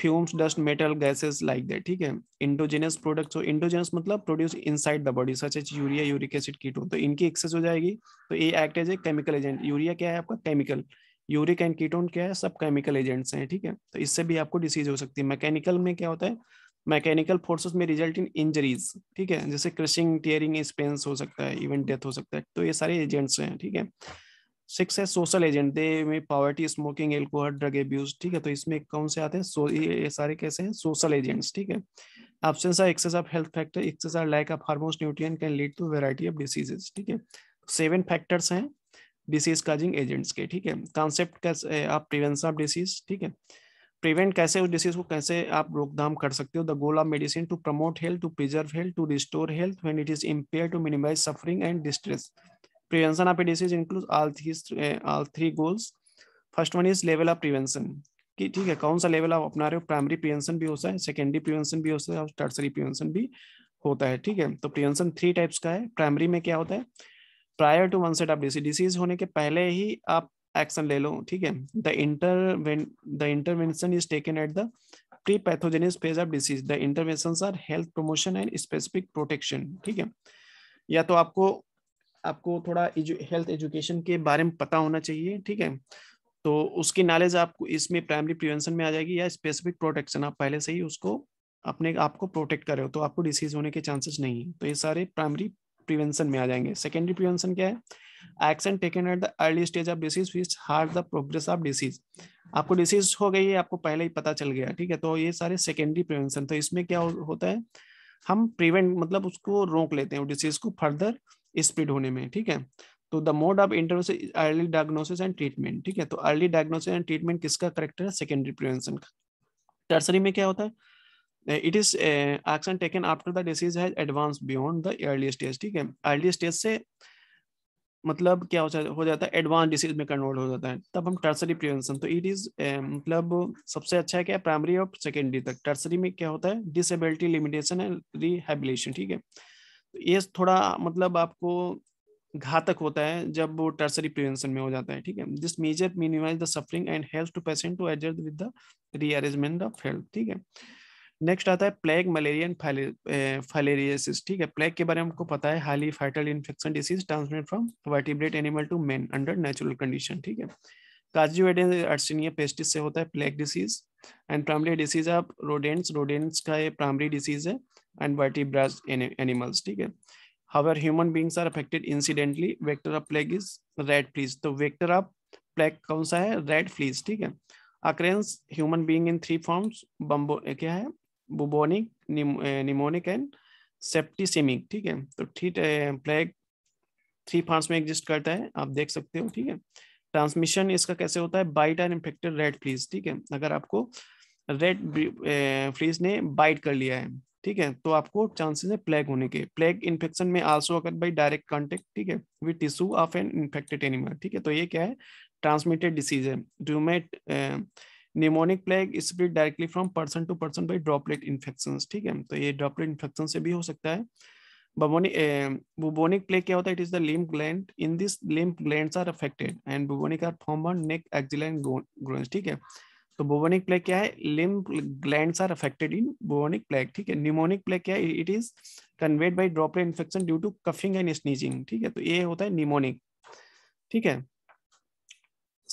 fumes dust metal gases like that ठीक है इंडोजेनस प्रोडक्ट्स हो इंडोजेनस मतलब produce inside the body such as urea uric acid ketone तो इनकी एक्सेस हो जाएगी तो ये act as a chemical agent urea क्या है आपका केमिकल यूरिक एंड कीटोन क्या है सब केमिकल एजेंट्स हैं ठीक है तो इससे भी आपको डिसीज हो सकती है मैकेनिकल में क्या होता है मैकेनिकल फोर्सेस में रिजल्ट इन इंजरीज ठीक है जैसे क्रशिंग टियरिंग स्पेंस हो सकता है इवन डेथ हो सकता है तो ये सारे एजेंट्स हैं ठीक है सिक्स है सोशल एजेंट दे में poverty smoking alcohol drug abuse ठीक है तो इसमें कौन से आते हैं सो ये सारे कैसे हैं सोशल एजेंट्स ठीक है absence or excess of health factor excess or lack of hormones nutrient can lead to variety of diseases ठीक है सेवन फैक्टर्स हैं डिसीज काजिंग एजेंट्स के ठीक है कॉन्सेप्ट कैसे ऑफ प्रिवेंशन ऑफ डिसीज ठीक है प्रिवेंट कैसे उस डिसीज को कैसे आप रोकथाम कर सकते हो the goal of medicine to promote health to preserve health to restore health when it is impair to minimise suffering and distress prevention of a disease include all three uh, three goals first one is level of prevention कि ठीक है कौन सा लेवल आप अपना रहे हो प्राइमरी प्रिवेंशन भी होता है सेकेंडरी प्रिवेंशन भी होता है और टर्सरी प्रिवेंशन भी होता है ठीक है तो प्रिवेंशन थ्री टाइप्स का है प्राइमरी में क्या होता है prior to onset of disease disease होने के पहले ही आप एक्शन ले लो ठीक है the the intervention is taken at the pre pathogenesis phase of disease the intervention are health promotion and specific protection ठीक है या तो आपको आपको थोड़ा एजु, हेल्थ एजुकेशन के बारे में पता होना चाहिए ठीक है तो उसकी नॉलेज आपको इसमें प्राइमरी प्रिवेंशन में आ जाएगी या स्पेसिफिक प्रोटेक्शन आप पहले से ही उसको अपने आपको प्रोटेक्ट कर रहे हो तो आपको डिसीज होने के चांसेस नहीं है तो ये सारे प्राइमरी प्रिवेंशन में आ जाएंगे सेकेंडरी प्रिवेंशन क्या है action taken at the early stage of disease which halt the progress of disease आपको डिसीज हो गई है आपको पहले ही पता चल गया ठीक है तो ये सारे सेकेंडरी प्रिवेंशन तो इसमें क्या हो, होता है हम प्रिवेंट मतलब उसको रोक लेते हैं डिसीज को फर्दर स्प्रिड होने में ठीक है तो the mode of interview early diagnosis and treatment ठीक है तो अर्ली डायग्नोसिस एंड ट्रीटमेंट किसका करेक्टर है सेकेंडरी प्रिवेंशन का टर्सरी में क्या होता है it is action taken after the disease has advance beyond the early stage ठीक है अर्ली स्टेज से मतलब क्या हो जाता है एडवांस डिसीज में कन्वर्ट हो जाता है तब हम टर्सरी प्रिवेंशन तो इट इज eh, मतलब सबसे अच्छा है क्या प्राइमरी और सेकेंडरी तक टर्सरी में क्या होता है डिसेबिलिटी लिमिटेशन है रिहेबिलेशन ठीक है तो ये थोड़ा मतलब आपको घातक होता है जब वो टर्सरी प्रिवेंशन में हो जाता है ठीक है this measure minimize the suffering and help to patient to adjust with the rearrangement of health ठीक है नेक्स्ट आता है प्लेग मलेरिया एंड ठीक है प्लेग के बारे में हमको पता है highly fatal infection disease transmit from vertebrate animal to man under natural condition ठीक है कार्जियोडेंस अर्सिनिया पेस्टिस से होता है plague disease and primary disease of rodents rodents का ये प्राइमरी डिसीज है एंड वर्टिब्राज एनिमल्स ठीक है however human beings are affected incidentally vector of plague is rat fleas तो वेक्टर ऑफ प्लेग कौन सा है रेड फ्लीज ठीक है occurrence human being in three forms बम्बो क्या है बुबोनिक निमोनिक एंड सेप्टिसेमिक ठीक है तो ठीक प्लेग थ्री फार्म्स में एग्जिस्ट करता है आप देख सकते हो ठीक है ट्रांसमिशन इसका कैसे होता है bite and infected rat fleas ठीक है अगर आपको रेड फ्लीज eh, ने बाइट कर लिया है ठीक है तो आपको चांसेस है प्लेग होने के प्लेग इन्फेक्शन में आल्सो अगर बाई डायरेक्ट कॉन्टेक्ट ठीक है with tissue of an infected animal ठीक है तो ये क्या है ट्रांसमिटेड डिसीज है ड्यूमेट pneumonic plague spread directly from person to person by droplet infection ठीक है तो ये ड्रॉपलेट इन्फेक्शन से भी हो सकता है बुबोनिक प्लेग eh, क्या होता है it is the lymph gland in this lymph glands are affected and bubonic are form neck axillary groin ठीक है तो बुबोनिक प्लेग क्या है lymph glands are affected in bubonic plague ठीक है निमोनिक प्लेग क्या है it is conveyed by droplet infection due to coughing and sneezing ठीक है तो ये होता है निमोनिक ठीक है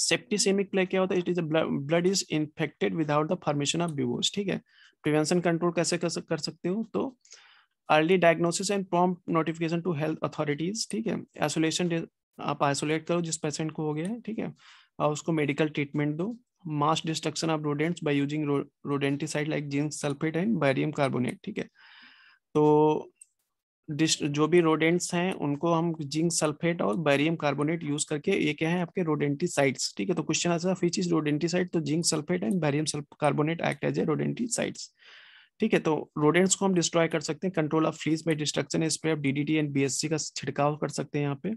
सेप्टिसेमिक प्लेग क्या होता है it is blood is infected without the formation of buboes ठीक है प्रिवेंशन कंट्रोल कैसे कर, सकते हो तो early diagnosis and prompt notification to health authorities ठीक है आइसोलेशन आप आइसोलेट करो जिस पेशेंट को हो गया है ठीक है और उसको मेडिकल ट्रीटमेंट दो mass destruction of rodents by using rodenticide like zinc sulphate and barium carbonate ठीक है तो जो भी रोडेंट्स हैं उनको हम जिंक सल्फेट और बैरियम कार्बोनेट यूज करके ये क्या है आपके रोडेंटिसाइड्स ठीक है तो question answer which is rodenticide तो zinc sulphate and barium carbonate act as a rodenticides ठीक है तो रोडेंट्स को हम डिस्ट्रॉय कर सकते हैं control of fleas by destruction spray of DDT and BSC का छिड़काव कर सकते हैं यहाँ पे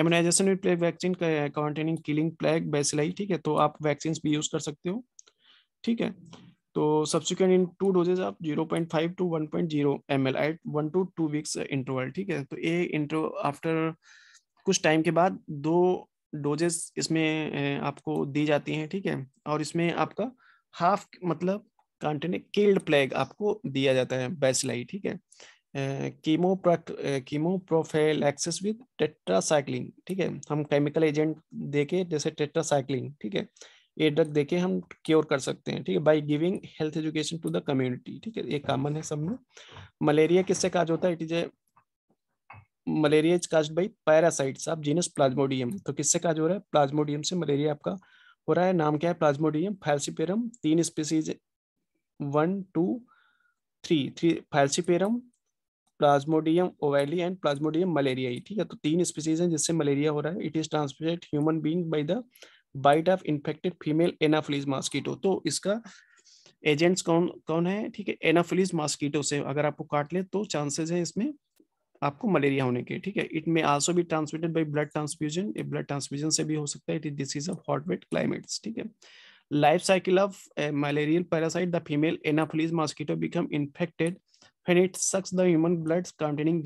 immunization with plague vaccine containing killing plague bacilli ठीक है तो आप वैक्सीन भी यूज कर सकते हो ठीक है तो सब्सिक्वेंट इन टू डोजेज आप zero point five to one point zero M L at one to two weeks interval ठीक है तो ए इंटरव आफ्टर कुछ टाइम के बाद दो डोजेस इसमें आपको दी जाती हैं ठीक है और इसमें आपका हाफ मतलब कंटेन किल्ड प्लेग आपको दिया जाता है बेसलाई ठीक है chemo chemo profile access with tetracycline ठीक है हम केमिकल एजेंट देके जैसे टेट्रासाइक्लिन ठीक है ये ड्रग देके हम क्योर कर सकते हैं ठीक है by giving health education to the community ठीक है ये कॉमन है सब में मलेरिया किससे काज होता है it is a malaria is cause by parasites of genus Plasmodium तो किससे काज हो रहा है प्लाज्मोडियम से मलेरिया आपका हो रहा है नाम क्या है प्लाज्मोडियम फैल्सिपेरम तीन species one two three three falciparum Plasmodium ovale and Plasmodium malaria ठीक है तो तीन स्पीसीज हैं जिससे मलेरिया हो रहा है it is transmitted human being by the bite of infected female Anopheles mosquito तो इसका एजेंट्स कौन कौन है ठीक है एनाफिलीज मॉस्किटो से अगर आपको काट ले तो चांसेस है इसमें आपको मलेरिया होने के ठीक है इट मे आल्सो भी transmitted by blood transfusion blood transfusion से भी हो सकता है it is disease of hot wet climates ठीक है life cycle of malarial parasite the female female mosquito become infected infected when it sucks the human blood containing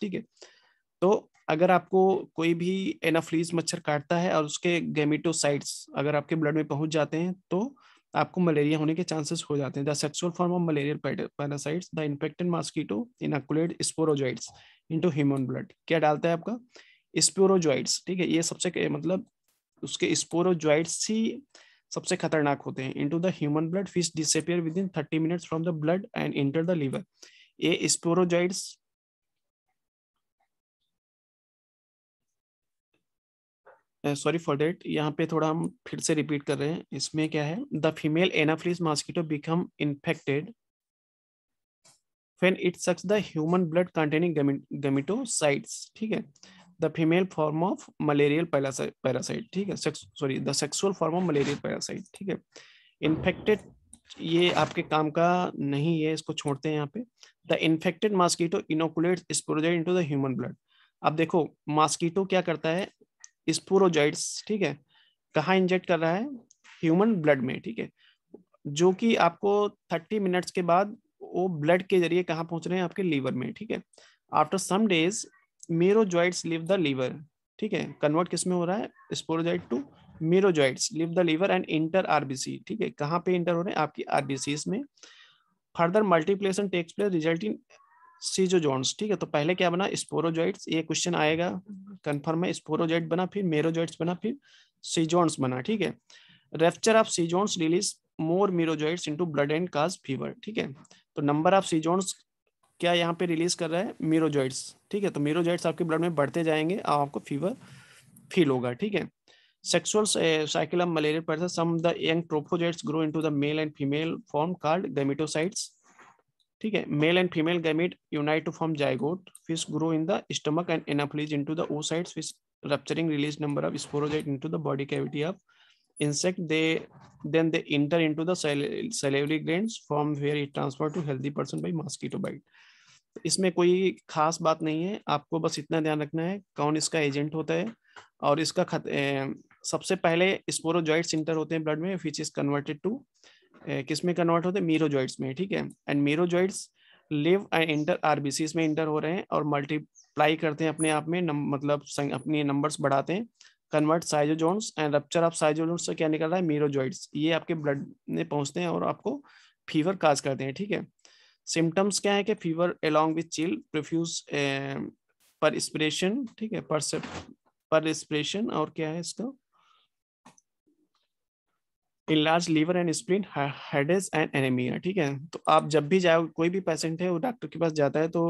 ठीक है तो अगर आपको कोई भी एनाफ्लीज मच्छर काटता है और उसके गेमिटोसाइट्स अगर आपके ब्लड में पहुंच जाते हैं तो आपको मलेरिया होने के चांसेस हो जाते हैं the sexual form of malarial parasites the infected mosquito inoculate sporozoites into human blood क्या डालता है आपका स्पोरोजॉइड्स ठीक है ये सबसे मतलब उसके स्पोरोजॉइड्स ही सबसे खतरनाक होते हैं into the human blood which disappear within thirty minutes from the blood and enter the liver ये स्पोरोजॉइड्स सॉरी फॉर डेट यहाँ पे थोड़ा हम फिर से रिपीट कर रहे हैं इसमें क्या है the female Anopheles mosquito become infected it sucks the human blood containing gametocytes ठीक है the female form of malarial parasite ठीक है sorry the sexual form of malarial parasite ठीक है इन्फेक्टेड ये आपके काम का नहीं है इसको छोड़ते हैं यहाँ पे the infected mosquito inoculate sporozoite into the human blood अब देखो मॉस्किटो क्या करता है स्पोरोजाइड्स ठीक है कहाँ इंजेक्ट कर रहा है ह्यूमन ब्लड में ठीक है जो कि आपको थर्टी मिनट्स के बाद वो ब्लड के जरिए कहाँ पहुंच रहे हैं आपके लीवर में ठीक है after some days merozoites leave the liver ठीक है कन्वर्ट किस में हो रहा है sporozoite to merozoites leave the liver and enter RBC ठीक है कहाँ पे इंटर हो रहे हैं आपकी आरबीसी में further multiplication takes place result in schizonts ठीक है तो पहले क्या बना स्पोरोजॉइड्स ये क्वेश्चन आएगा कन्फर्म है स्पोरोजेट बना फिर मेरोजेट्स बना फिर सीजोन्स बना ठीक है rupture of schizonts release more merozoites into blood and cause fever ठीक है तो नंबर ऑफ सीजोन्स क्या यहाँ पे रिलीज कर रहा है मेरोजेट्स ठीक है तो मेरोजेट्स आपके ब्लड में बढ़ते जाएंगे आपको फीवर फील होगा ठीक है sexual cycle of malaria malaria parasite some the young trophozoites grow into the male and female form called ठीक है male and female gamete unite to form zygote which grow in the stomach and Anopheles into the ओ फिश rupturing release number of sporozoite into the body cavity of insect they then they enter into the salivary glands from where it transfer to healthy person by mosquito bite इसमें कोई खास बात नहीं है आपको बस इतना ध्यान रखना है कौन इसका एजेंट होता है और इसका खत, ए, सबसे पहले स्पोरोजॉइट्स इंटर होते हैं ब्लड में फिच इज कन्वर्टेड टू किसमें कन्वर्ट होते हैं मीरोजॉइड्स में ठीक है and merozoites leave and enter RBCs में इंटर हो रहे हैं और मल्टीप्लाई करते हैं अपने आप में नम, मतलब अपने नंबर्स बढ़ाते हैं convert schizonts and rupture of schizonts से क्या निकल रहा है मीरोजॉइड्स ये आपके ब्लड में पहुँचते हैं और आपको फीवर काज करते हैं ठीक है सिम्टम्स क्या है कि fever along with chill profuse perspiration ठीक है पर पर स्प्रेशन और क्या है इसका इलाज liver and spleen headache and anaemia ठीक है तो आप जब भी जाओ कोई भी पेशेंट है वो डॉक्टर के पास जाता है तो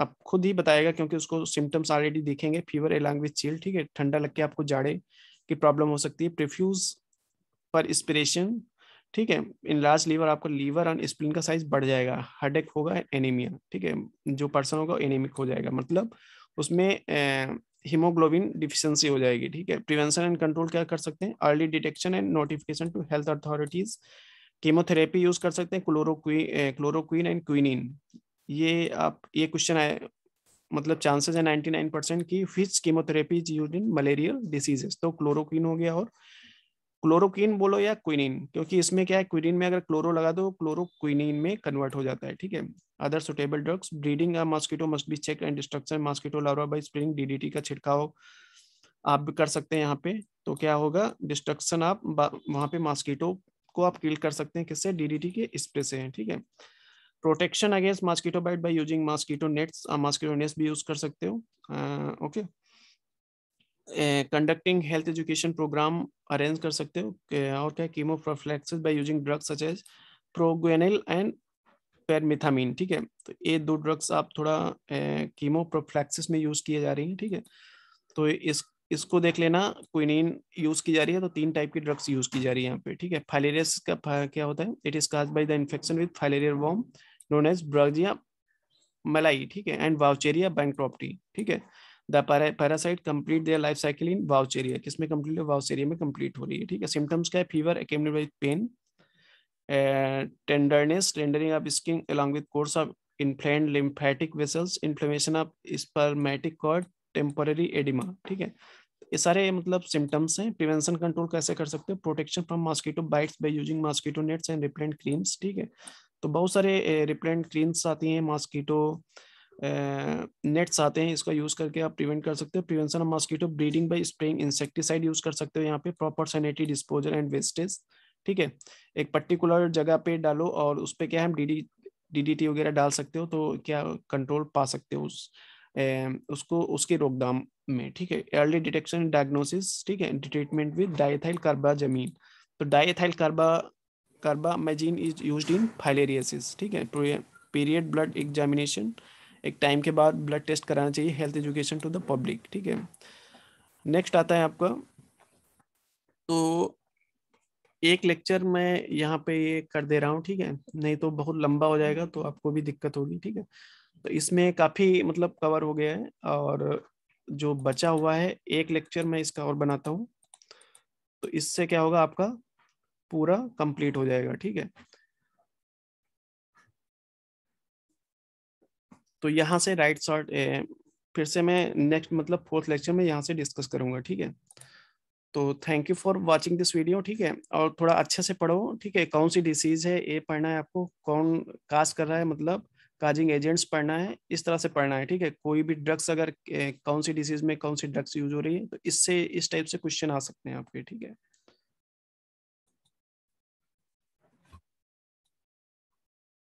आप खुद ही बताएगा क्योंकि उसको सिम्टम्स ऑलरेडी दिखेंगे फीवर एलॉन्ग विथ चील ठीक है ठंडा लग के आपको जाड़े की प्रॉब्लम हो सकती है प्रिफ्यूज पर स्पिरेशन ठीक है इन लार्ज लीवर आपका लीवर एंड स्प्लिन का साइज बढ़ जाएगा हेडेक होगा एनीमिया ठीक है जो पर्सन होगा एनीमिक हो जाएगा मतलब उसमें हीमोग्लोबिन डिफिशियंसी हो जाएगी ठीक है प्रिवेंशन एंड कंट्रोल क्या कर सकते हैं early detection and notification to health authorities chemotherapy use कर सकते हैं क्लोरोक्वी क्लोरोक्वीन एंड क्विनिन ये आप ये क्वेश्चन आए मतलब चांसेस है नाइनटी नाइन परसेंट की which chemotherapy use in malarial diseases तो क्लोरोक्वीन हो गया और क्लोरोक्वीन बोलो या क्विनिन क्योंकि इसमें क्या है क्विनिन में अगर क्लोरो लगा दो क्लोरोक्विनिन में कन्वर्ट हो जाता है ठीक है other suitable drugs breeding a mosquito must be checked and destruction mosquito larva by spraying DDT का छिड़काव आप भी कर सकते हैं यहाँ पे तो क्या होगा डिस्ट्रक्शन आप वहाँ पे मॉस्किटो को आप किल कर सकते हैं किससे डीडीटी के स्प्रे से ठीक है protection against mosquito bite by using mosquito nets आप मॉस्किटो नेट्स भी यूज कर सकते हो okay conducting health education programme arrange कर सकते हो और क्या chemo prophylaxis by using drugs such as proguanil and pyrimethamine ठीक है तो ये दो ड्रग्स आप थोड़ा कीमो प्रोफ्लैक्सिस में यूज किए जा रही हैं ठीक है तो इस इसको देख लेना क्विनिन यूज की जा रही है तो तीन टाइप की ड्रग्स यूज की जा रही है यहाँ पे ठीक है फाइलेरियस का फा, क्या होता है it is cause by the infection with filarial worm known as Brugia malayi ठीक है एंड वाउचेरिया बैंक्रॉप्टी ठीक है the parasite complete their life cycle in Wuchereria किसमें कंप्लीट है वाउचेरिया में कंप्लीट हो रही है ठीक है सिम्टम्स का है fever accumulated pain tenderness tendering of skin along with course of inflame lymphatic vessels inflammation of spermatic cord temporary oedema ठीक है ये सारे मतलब सिम्टम्स हैं प्रिवेंशन कंट्रोल कैसे कर सकते हैं protection from mosquito bites by using mosquito nets and repellent creams ठीक है तो बहुत सारे रिपेलेंट क्रीम्स आती हैं मॉस्किटो नेट्स आते हैं इसका यूज करके आप प्रिवेंट कर सकते हो prevention of mosquito breeding by spraying insecticide use कर सकते हो यहाँ पे proper sanitary disposal and wastage ठीक है एक पर्टिकुलर जगह पे डालो और उस पर क्या हम डी डी वगैरह डाल सकते हो तो क्या कंट्रोल पा सकते हो उस ए, उसको उसके रोकधाम में ठीक है अर्ली डिटेक्शन डायग्नोसिस ठीक है ट्रीटमेंट विद डाइथाइल जमीन तो diethyl carba carbamazine is use in filariasis ठीक है पीरियड ब्लड एग्जामिनेशन एक टाइम के बाद ब्लड टेस्ट कराना चाहिए health education to the public ठीक है नेक्स्ट आता है आपका तो एक लेक्चर मैं यहाँ पे ये कर दे रहा हूँ ठीक है नहीं तो बहुत लंबा हो जाएगा तो आपको भी दिक्कत होगी ठीक है तो इसमें काफ़ी मतलब कवर हो गया है और जो बचा हुआ है एक लेक्चर मैं इसका और बनाता हूँ तो इससे क्या होगा आपका पूरा कंप्लीट हो जाएगा ठीक है तो यहां से राइट शॉर्ट फिर से मैं नेक्स्ट मतलब फोर्थ लेक्चर में यहां से डिस्कस करूंगा ठीक है तो thank you for watching this video ठीक है और थोड़ा अच्छे से पढ़ो ठीक है कौन सी डिसीज है ये पढ़ना है आपको कौन काज कर रहा है मतलब काजिंग एजेंट्स पढ़ना है इस तरह से पढ़ना है ठीक है कोई भी ड्रग्स अगर कौन सी डिसीज में कौन सी ड्रग्स यूज हो रही है तो इससे इस टाइप से क्वेश्चन आ सकते हैं आपके ठीक है